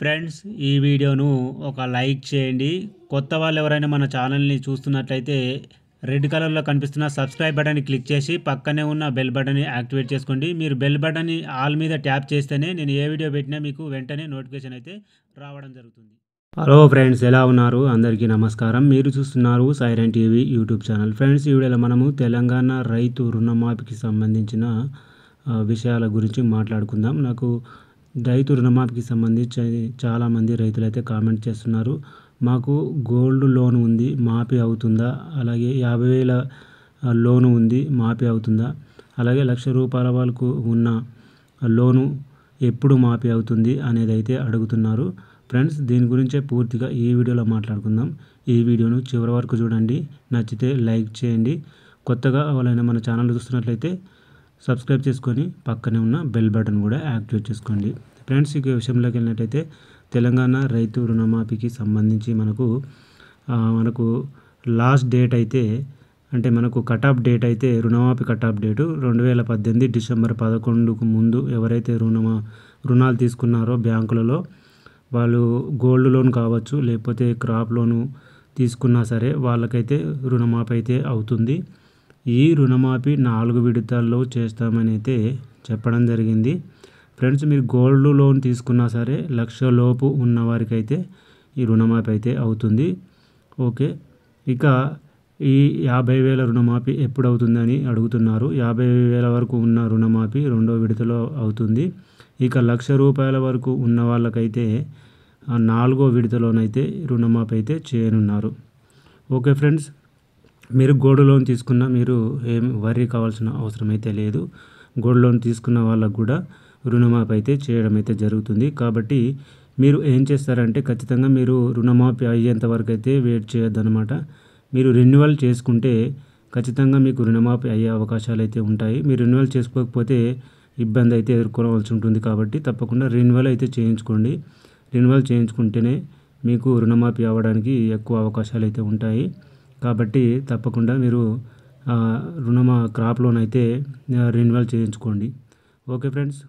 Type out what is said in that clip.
friends ఈ వీడియోను ఒక లైక్ చేయండి కొత్త వాళ్ళు ఎవరైనా మన ఛానల్ని చూస్తున్నట్లయితే రెడ్ కలర్లో కనిపిస్తున్న సబ్స్క్రైబ్ బటన్ని క్లిక్ చేసి పక్కనే ఉన్న బెల్ బటన్ని యాక్టివేట్ చేసుకోండి మీరు బెల్ బటన్ని ఆల్ మీద ట్యాప్ చేస్తేనే నేను ఏ వీడియో పెట్టినా మీకు వెంటనే నోటిఫికేషన్ అయితే రావడం జరుగుతుంది హలో ఫ్రెండ్స్ ఎలా ఉన్నారు అందరికీ నమస్కారం మీరు చూస్తున్నారు siren TV YouTube channel friends ఈ వీడియోలో మనము తెలంగాణ రైతు రుణమాఫీకి సంబంధించిన విషయాల గురించి మాట్లాడుకుందాం నాకు రైతు రుణమాఫీకి సంబంధించి చాలామంది రైతులైతే కామెంట్ చేస్తున్నారు మాకు గోల్డ్ లోన్ ఉంది మాఫీ అవుతుందా అలాగే యాభై వేల లోన్ ఉంది మాఫీ అవుతుందా అలాగే లక్ష రూపాయల వరకు ఉన్న లోను ఎప్పుడు మాఫీ అవుతుంది అనేది అయితే అడుగుతున్నారు ఫ్రెండ్స్ దీని గురించే పూర్తిగా ఈ వీడియోలో మాట్లాడుకుందాం ఈ వీడియోను చివరి వరకు చూడండి నచ్చితే లైక్ చేయండి కొత్తగా ఎవరైనా మన ఛానల్ చూస్తున్నట్లయితే సబ్స్క్రైబ్ చేసుకొని పక్కనే ఉన్న బెల్ బటన్ కూడా యాక్టివేట్ చేసుకోండి ఫ్రెండ్స్ ఇక విషయంలోకి వెళ్ళినట్టయితే తెలంగాణ రైతు రుణమాఫీకి సంబంధించి మనకు మనకు లాస్ట్ డేట్ అయితే అంటే మనకు కట్ ఆఫ్ డేట్ అయితే రుణమాఫీ కట్ ఆఫ్ డేటు రెండు వేల పద్దెనిమిది డిసెంబర్ పదకొండుకు ముందు ఎవరైతే రుణమా రుణాలు తీసుకున్నారో బ్యాంకులలో వాళ్ళు గోల్డ్ లోన్ కావచ్చు లేకపోతే క్రాప్ లోను తీసుకున్నా సరే వాళ్ళకైతే రుణమాఫీ అయితే అవుతుంది ఈ రుణమాఫీ నాలుగు విడతల్లో చేస్తామని అయితే చెప్పడం జరిగింది ఫ్రెండ్స్ మీరు గోల్డ్ లోన్ తీసుకున్నా సరే లక్ష లోపు ఉన్నవారికైతే ఈ రుణమాఫీ అయితే అవుతుంది ఓకే ఇక ఈ యాభై వేల రుణమాఫీ ఎప్పుడు అవుతుందని అడుగుతున్నారు యాభై వేల వరకు ఉన్న రుణమాఫీ రెండో విడతలో అవుతుంది ఇక లక్ష రూపాయల వరకు ఉన్న వాళ్ళకైతే నాలుగో విడతలోనైతే రుణమాఫీ అయితే చేయనున్నారు ఓకే ఫ్రెండ్స్ మీరు గోల్డ్ లోన్ తీసుకున్న మీరు ఏం వరి కావాల్సిన అవసరం అయితే లేదు గోల్డ్ లోన్ తీసుకున్న వాళ్ళకు కూడా రుణమాఫీ అయితే చేయడం అయితే జరుగుతుంది కాబట్టి మీరు ఏం చేస్తారంటే ఖచ్చితంగా మీరు రుణమాఫీ అయ్యేంత వరకు అయితే వెయిట్ చేయొద్దనమాట మీరు రెన్యువల్ చేసుకుంటే ఖచ్చితంగా మీకు రుణమాఫీ అయ్యే అవకాశాలు అయితే ఉంటాయి మీరు రెన్యువల్ చేసుకోకపోతే ఇబ్బంది అయితే ఎదుర్కోవాల్సి ఉంటుంది కాబట్టి తప్పకుండా రెన్యువల్ అయితే చేయించుకోండి రెన్యువల్ చేయించుకుంటేనే మీకు రుణమాఫీ అవ్వడానికి ఎక్కువ అవకాశాలు అయితే ఉంటాయి కాబట్టి తప్పకుండా మీరు రుణమా క్రాప్ లోన్ అయితే రెన్యువల్ చేయించుకోండి ఓకే ఫ్రెండ్స్